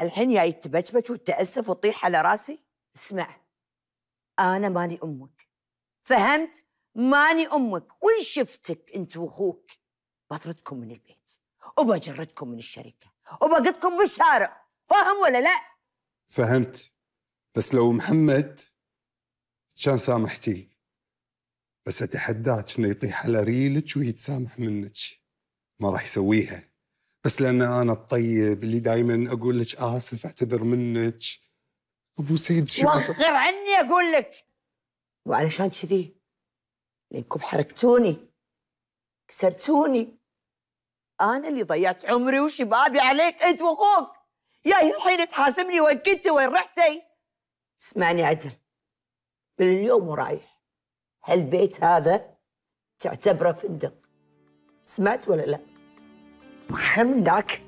الحين جاي تبجبج وتأسف وتطيح على راسي اسمع أنا ماني أمك فهمت ماني أمك وإن شفتك أنت وأخوك بطردكم من البيت وبجردكم من الشركة وبقدكم بالشارع فاهم ولا لا؟ فهمت بس لو محمد كان سامحتي بس اتحداك انه يطيح على ريلك ويتسامح منك ما راح يسويها بس لأن أنا الطيب اللي دائما أقول لك آسف آه، أعتذر منك أبو سيد شو وخر عني أقول لك وعلشان كذي لأنكم حركتوني كسرتوني أنا اللي ضيعت عمري وشبابي عليك أنت وأخوك جاي الحين تحاسبني وين كنتي وين رحتي اسمعني عدل من اليوم ورايح هالبيت هذا تعتبره فندق سمعت ولا لا؟ duck.